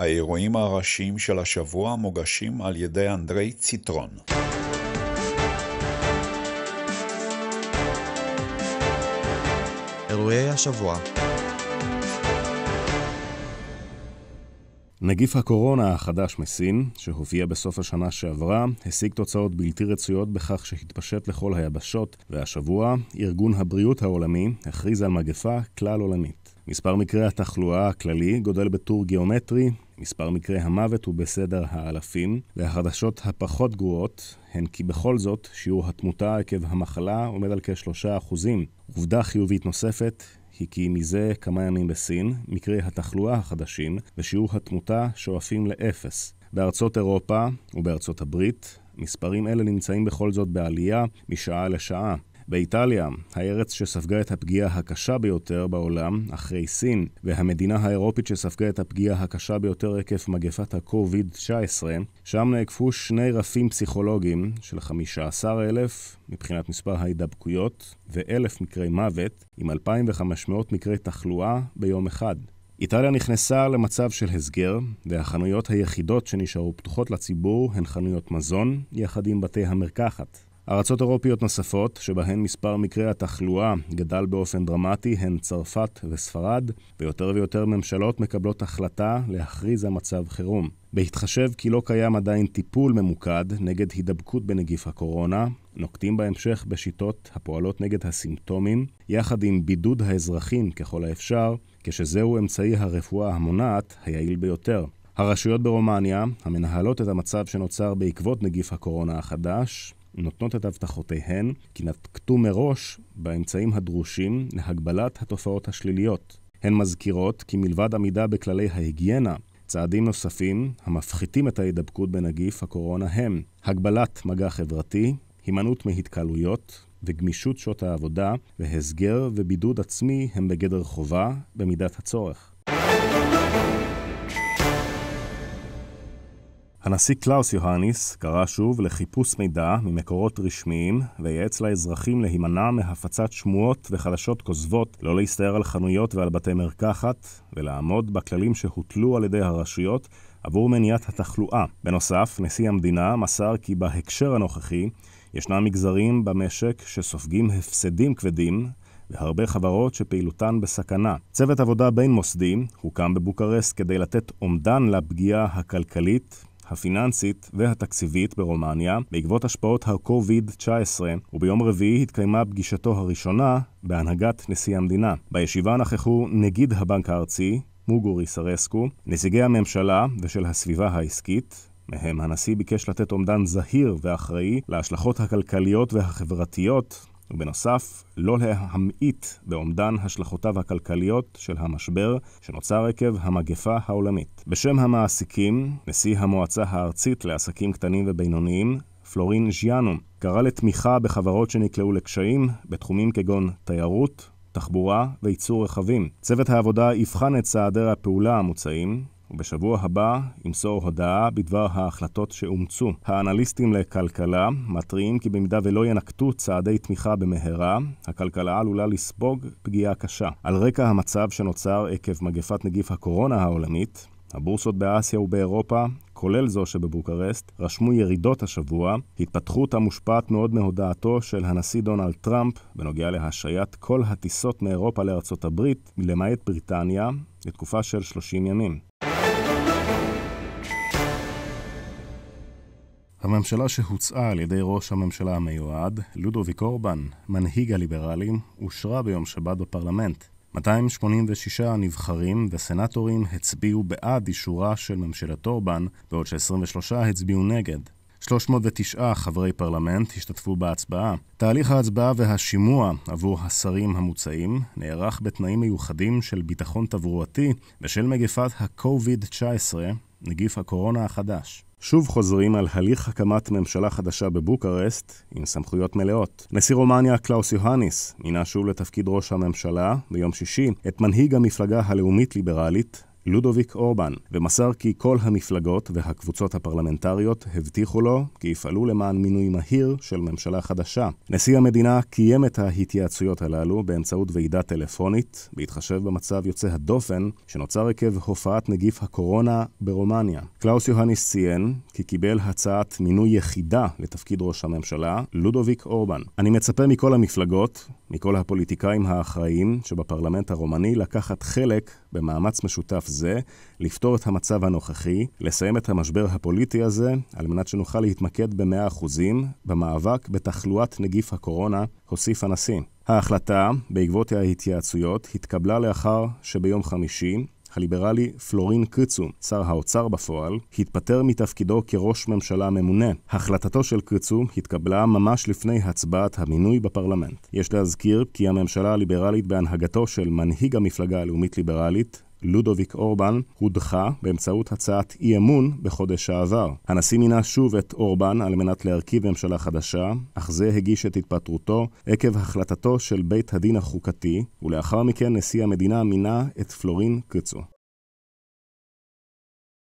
האירועים הראשיים של השבוע מוגשים על ידי אנדרי ציטרון. אירועי השבוע נגיף הקורונה החדש מסין, שהופיע בסוף השנה שעברה, השיג תוצאות בלתי רצויות בכך שהתפשט לכל היבשות, והשבוע ארגון הבריאות העולמי הכריז על מגפה כלל עולמית. מספר מקרי התחלואה הכללי גודל בטור גיאומטרי, מספר מקרי המוות הוא בסדר האלפים, והחדשות הפחות גרועות הן כי בכל זאת שיעור התמותה עקב המחלה עומד על כ-3%. עובדה חיובית נוספת היא כי מזה כמה ימים בסין, מקרי התחלואה החדשים ושיעור התמותה שואפים לאפס. בארצות אירופה ובארצות הברית, מספרים אלה נמצאים בכל זאת בעלייה משעה לשעה. באיטליה, הארץ שספגה את הפגיעה הקשה ביותר בעולם, אחרי סין, והמדינה האירופית שספגה את הפגיעה הקשה ביותר עקב מגפת ה-COVID-19, שם נעקפו שני רפים פסיכולוגיים של 15,000 מבחינת מספר ההידבקויות ו-1,000 מקרי מוות, עם 2,500 מקרי תחלואה ביום אחד. איטליה נכנסה למצב של הסגר, והחנויות היחידות שנשארו פתוחות לציבור הן חנויות מזון, יחד עם בתי המרקחת. ארצות אירופיות נוספות, שבהן מספר מקרי התחלואה גדל באופן דרמטי, הן צרפת וספרד, ויותר ויותר ממשלות מקבלות החלטה להכריז על מצב חירום. בהתחשב כי לא קיים עדיין טיפול ממוקד נגד הידבקות בנגיף הקורונה, נוקטים בהמשך בשיטות הפועלות נגד הסימפטומים, יחד עם בידוד האזרחים ככל האפשר, כשזהו אמצעי הרפואה המונעת היעיל ביותר. הרשויות ברומניה, המנהלות את המצב שנוצר בעקבות נגיף הקורונה החדש, נותנות את הבטחותיהן, כי נקטו מראש באמצעים הדרושים להגבלת התופעות השליליות. הן מזכירות כי מלבד עמידה בכללי ההיגיינה, צעדים נוספים המפחיתים את ההידבקות בנגיף הקורונה הם הגבלת מגע חברתי, הימנעות מהתקהלויות וגמישות שעות העבודה, והסגר ובידוד עצמי הם בגדר חובה במידת הצורך. הנשיא קלאוס יוהניס קרא שוב לחיפוש מידע ממקורות רשמיים וייעץ לאזרחים להימנע מהפצת שמועות וחדשות כוזבות, לא להסתער על חנויות ועל בתי מרקחת ולעמוד בכללים שהוטלו על ידי הרשויות עבור מניעת התחלואה. בנוסף, נשיא המדינה מסר כי בהקשר הנוכחי ישנם מגזרים במשק שסופגים הפסדים כבדים והרבה חברות שפעילותן בסכנה. צוות עבודה בין-מוסדי הוקם בבוקרסט כדי לתת אומדן לפגיעה הכלכלית הפיננסית והתקציבית ברומניה בעקבות השפעות ה-COVID-19, וביום רביעי התקיימה פגישתו הראשונה בהנהגת נשיא המדינה. בישיבה נכחו נגיד הבנק הארצי, מוגורי סרסקו, נציגי הממשלה ושל הסביבה העסקית, מהם הנשיא ביקש לתת אומדן זהיר ואחראי להשלכות הכלכליות והחברתיות ובנוסף, לא להמעיט באומדן השלכותיו הכלכליות של המשבר שנוצר עקב המגפה העולמית. בשם המעסיקים, נשיא המועצה הארצית לעסקים קטנים ובינוניים, פלורין ז'יאנו, קרא לתמיכה בחברות שנקלעו לקשיים בתחומים כגון תיירות, תחבורה וייצור רכבים. צוות העבודה יבחן את צעדי הפעולה המוצעים ובשבוע הבא ימסור הודעה בדבר ההחלטות שאומצו. האנליסטים לכלכלה מתריעים כי במידה ולא ינקטו צעדי תמיכה במהרה, הכלכלה עלולה לספוג פגיעה קשה. על רקע המצב שנוצר עקב מגפת נגיף הקורונה העולמית, הבורסות באסיה ובאירופה, כולל זו שבבוקרשט, רשמו ירידות השבוע, התפתחות המושפעת מאוד מהודעתו של הנשיא דונלד טראמפ בנוגע להשעיית כל הטיסות מאירופה לארצות הברית, למעט בריטניה, לתקופה של 30 ימים. הממשלה שהוצעה על ידי ראש הממשלה המיועד, לודוביק אורבן, מנהיג הליברלים, אושרה ביום שבת בפרלמנט. 286 נבחרים וסנטורים הצביעו בעד אישורה של ממשלת אורבן, בעוד ש-23 הצביעו נגד. 309 חברי פרלמנט השתתפו בהצבעה. תהליך ההצבעה והשימוע עבור השרים המוצעים נערך בתנאים מיוחדים של ביטחון תברואתי בשל מגפת ה-COVID-19, נגיף הקורונה החדש. שוב חוזרים על הליך הקמת ממשלה חדשה בבוקרשט עם סמכויות מלאות. נשיא רומניה קלאוס יוהניס מינה שוב לתפקיד ראש הממשלה ביום שישי את מנהיג המפלגה הלאומית-ליברלית, לודוביק אורבן, ומסר כי כל המפלגות והקבוצות הפרלמנטריות הבטיחו לו כי יפעלו למען מינוי מהיר של ממשלה חדשה. נשיא המדינה קיים את ההתייעצויות הללו באמצעות ועידה טלפונית, בהתחשב במצב יוצא הדופן שנוצר עקב הופעת נגיף הקורונה ברומניה. קלאוס יוהניס ציין כי קיבל הצעת מינוי יחידה לתפקיד ראש הממשלה, לודוביק אורבן. אני מצפה מכל המפלגות, מכל הפוליטיקאים האחראים שבפרלמנט הרומני לקחת חלק במאמץ משותף זה לפתור את המצב הנוכחי, לסיים את המשבר הפוליטי הזה, על מנת שנוכל להתמקד ב-100% במאבק בתחלואת נגיף הקורונה, הוסיף הנשיא. ההחלטה, בעקבות ההתייעצויות, התקבלה לאחר שביום חמישי, הליברלי פלורין קריצו, שר האוצר בפועל, התפטר מתפקידו כראש ממשלה ממונה. החלטתו של קריצו התקבלה ממש לפני הצבעת המינוי בפרלמנט. יש להזכיר כי הממשלה הליברלית בהנהגתו של מנהיג המפלגה הלאומית-ליברלית, לודוביק אורבן הודחה באמצעות הצעת אי אמון בחודש שעבר. הנשיא מינה שוב את אורבן על מנת להרכיב ממשלה חדשה, אך זה הגיש את התפטרותו עקב החלטתו של בית הדין החוקתי, ולאחר מכן נשיא המדינה מינה את פלורין קצו.